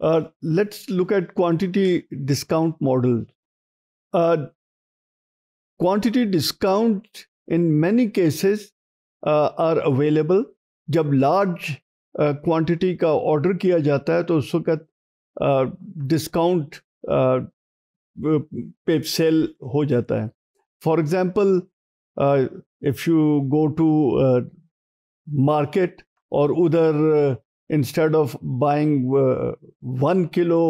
Uh, let's look at quantity discount model. Uh, quantity discount in many cases uh, are available. जब large uh, quantity का order किया जाता है तो उस वक्त uh, discount uh, पे सेल हो जाता है for if you go to to market और उधर of buying buying one kilo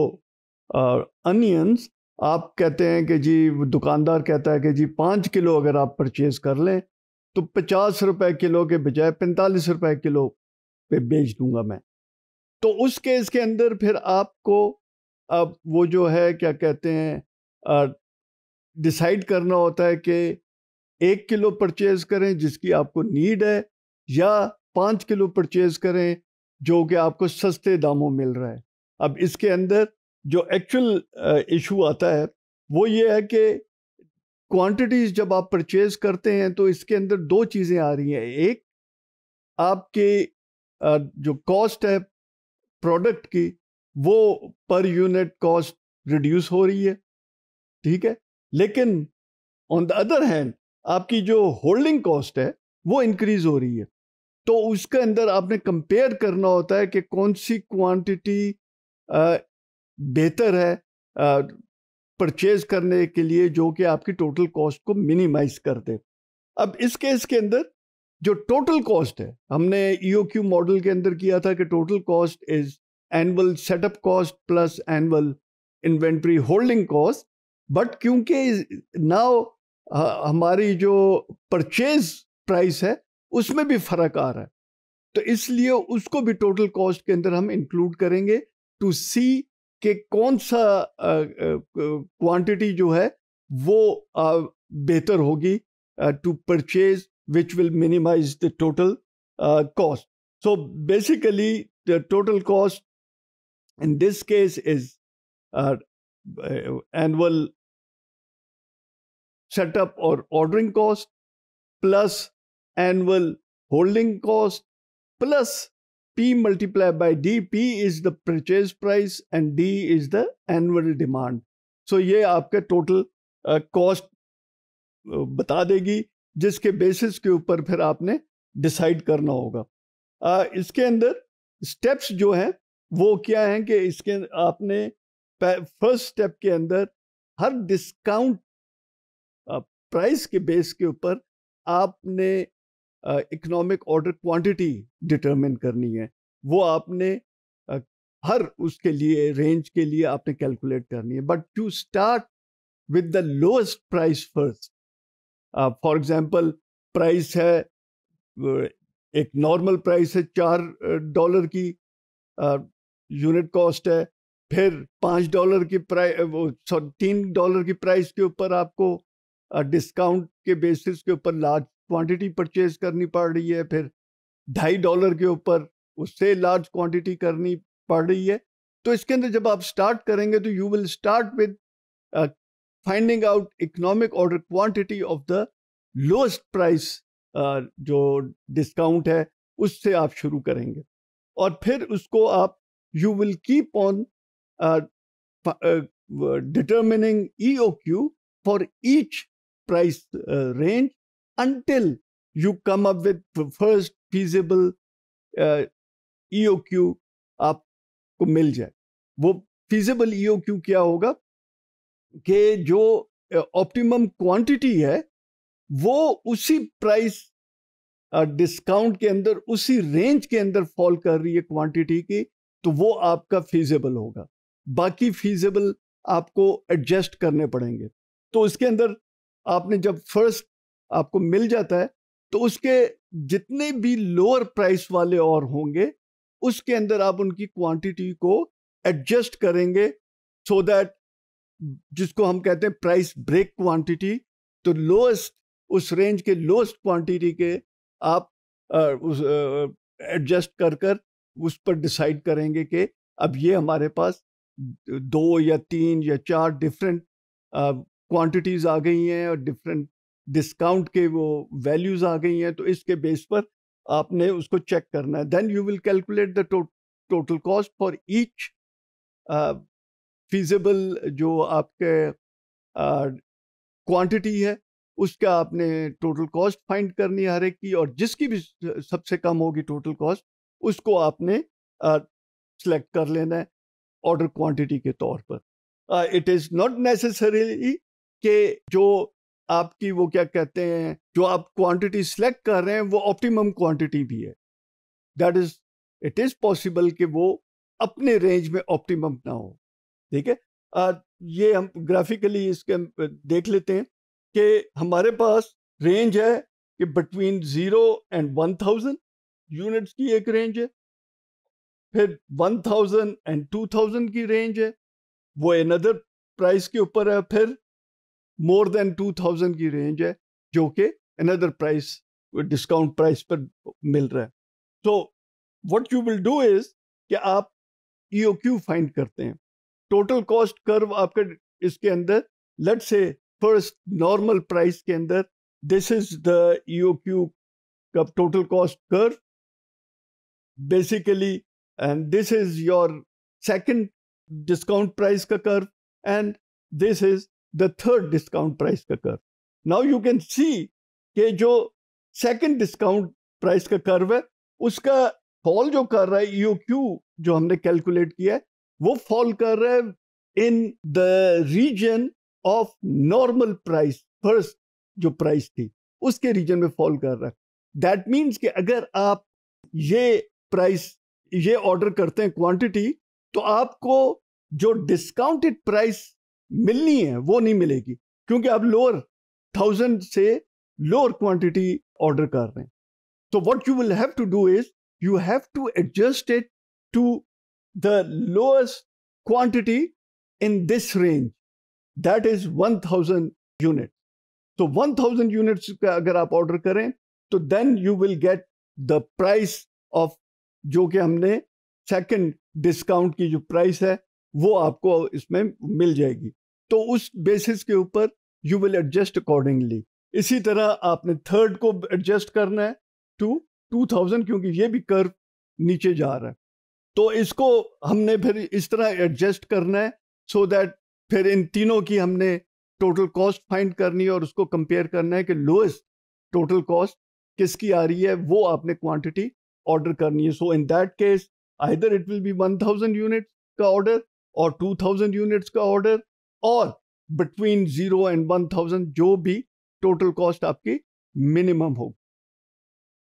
onions आप कहते हैं कि जी दुकानदार कहता है कि जी पाँच किलो अगर आप परचेज कर लें तो पचास रुपए किलो के बजाय पैंतालीस रुपए किलो पे बेच दूंगा मैं तो उस केस के अंदर फिर आपको अब वो जो है क्या कहते हैं डिसाइड करना होता है कि एक किलो परचेज करें जिसकी आपको नीड है या पाँच किलो परचेज करें जो कि आपको सस्ते दामों मिल रहा है अब इसके अंदर जो एक्चुअल इशू uh, आता है वो ये है कि क्वांटिटीज जब आप परचेज करते हैं तो इसके अंदर दो चीज़ें आ रही हैं एक आपके uh, जो कॉस्ट है प्रोडक्ट की वो पर यूनिट कॉस्ट रिड्यूस हो रही है ठीक है लेकिन ऑन द अदर हैंड आपकी जो होल्डिंग कॉस्ट है वो इंक्रीज हो रही है तो उसके अंदर आपने कंपेयर करना होता है कि कौन सी क्वांटिटी बेहतर है परचेज करने के लिए जो कि आपकी टोटल कॉस्ट को मिनिमाइज कर दे अब इस केस के अंदर जो टोटल कॉस्ट है हमने क्यू e मॉडल के अंदर किया था कि total cost is annual setup cost plus annual inventory holding cost but क्योंकि नाउ हमारी जो परचेज प्राइस है उसमें भी फर्क आ रहा है तो इसलिए उसको भी टोटल कॉस्ट के अंदर हम इंक्लूड करेंगे टू सी के कौन सा क्वांटिटी जो है वो बेहतर होगी to purchase which will minimise the total cost so basically the total cost in this case is annual setup और ordering cost plus annual holding cost plus P multiplied by D. P is the purchase price and D is the annual demand. So ये आपका total cost uh, बता देगी जिसके basis के ऊपर फिर आपने decide करना होगा uh, इसके अंदर steps जो हैं वो क्या हैं कि इसके आपने first step के अंदर हर discount डिस्काउंट प्राइस के base के ऊपर आपने इकोनॉमिक ऑर्डर क्वांटिटी डिटरमिन करनी है वो आपने uh, हर उसके लिए रेंज के लिए आपने कैलकुलेट करनी है but to start with the lowest price first for example price है एक नॉर्मल प्राइस है चार डॉलर की यूनिट कॉस्ट है फिर पाँच डॉलर की प्राइस वो सॉरी तीन डॉलर की प्राइस के ऊपर आपको डिस्काउंट के बेसिस के ऊपर लार्ज क्वांटिटी परचेज करनी पड़ रही है फिर ढाई डॉलर के ऊपर उससे लार्ज क्वांटिटी करनी पड़ रही है तो इसके अंदर जब आप स्टार्ट करेंगे तो you will start with finding out economic order quantity of the lowest price जो डिस्काउंट है उससे आप शुरू करेंगे और फिर उसको आप you will keep on determining E O Q for each price range until you come up with the first feasible uh, EOQ आपको मिल जाए वो फिजिबल ईओक्यू e क्या होगा कि जो ऑप्टिमम uh, क्वांटिटी है वो उसी प्राइस डिस्काउंट uh, के अंदर उसी रेंज के अंदर फॉल कर रही है क्वांटिटी की तो वो आपका फीजेबल होगा बाकी फीजेबल आपको एडजस्ट करने पड़ेंगे तो इसके अंदर आपने जब फर्स्ट आपको मिल जाता है तो उसके जितने भी लोअर प्राइस वाले और होंगे उसके अंदर आप उनकी क्वांटिटी को एडजस्ट करेंगे सो so दैट जिसको हम कहते हैं प्राइस ब्रेक क्वांटिटी तो लोएस्ट उस रेंज के लोएस्ट क्वांटिटी के आप एडजस्ट कर कर उस पर डिसाइड करेंगे कि अब ये हमारे पास दो या तीन या चार डिफरेंट क्वांटिटीज आ गई हैं और डिफरेंट डिस्काउंट के वो वैल्यूज आ गई हैं तो इसके बेस पर आपने उसको चेक करना है then you will calculate the total cost for each feasible जो आपके क्वांटिटी uh, है उसका आपने टोटल कॉस्ट फाइंड करनी है हर एक की और जिसकी भी सबसे कम होगी टोटल कॉस्ट उसको आपने सेलेक्ट uh, कर लेना है ऑर्डर क्वांटिटी के तौर पर इट इज़ नॉट नेसेसरीली कि जो आपकी वो क्या कहते हैं जो आप क्वांटिटी सिलेक्ट कर रहे हैं वो ऑप्टिमम क्वांटिटी भी है that is it is possible कि वो अपने रेंज में ऑप्टिमम ना हो ठीक है ये हम ग्राफिकली इसके देख लेते हैं कि हमारे पास रेंज है कि between zero and one thousand units की एक रेंज है फिर one thousand and two thousand की रेंज है वो एनदर प्राइस के ऊपर है फिर मोर देन टू थाउजेंड की रेंज है जो कि अनदर प्राइस डिस्काउंट प्राइस पर मिल रहा है तो what you will do is कि आप ई ओ क्यू फाइंड करते हैं टोटल कॉस्ट कर्व आपके इसके अंदर लेट से फर्स्ट नॉर्मल प्राइस के अंदर this is the E O Q का total cost curve basically and this is your second discount price का curve and this is the third discount price का curve now you can see के जो second discount price का curve है उसका fall जो कर रहा है ईओ क्यू जो हमने कैलकुलेट किया है वो फॉल कर रहा है in the region of normal price first जो प्राइस थी उसके रीजन में फॉल कर रहा है दैट मीन्स कि अगर आप ये प्राइस ये ऑर्डर करते हैं क्वांटिटी तो आपको जो डिस्काउंटेड प्राइस मिलनी है वो नहीं मिलेगी क्योंकि आप लोअर थाउजेंड से लोअर क्वांटिटी ऑर्डर कर रहे हैं तो what you will have to do is you have to adjust it to the lowest quantity in this range that is one thousand unit तो वन थाउजेंड यूनिट्स का अगर आप order करें तो then you will get the price of जो कि हमने second discount की जो प्राइस है वो आपको इसमें मिल जाएगी तो उस बेसिस के ऊपर यू विल एडजस्ट अकॉर्डिंगली इसी तरह आपने थर्ड को एडजस्ट करना है टू टू थाउजेंड क्योंकि ये भी कर नीचे जा रहा है तो इसको हमने फिर इस तरह एडजस्ट करना है सो so दैट फिर इन तीनों की हमने टोटल कॉस्ट फाइंड करनी है और उसको कंपेयर करना है कि लोएस्ट टोटल कॉस्ट किसकी आ रही है वो आपने क्वांटिटी ऑर्डर करनी है so in that case either it will be one thousand unit का ऑर्डर और टू थाउजेंड यूनिट्स का ऑर्डर और between zero and one thousand जो भी टोटल कॉस्ट आपकी मिनिमम होगी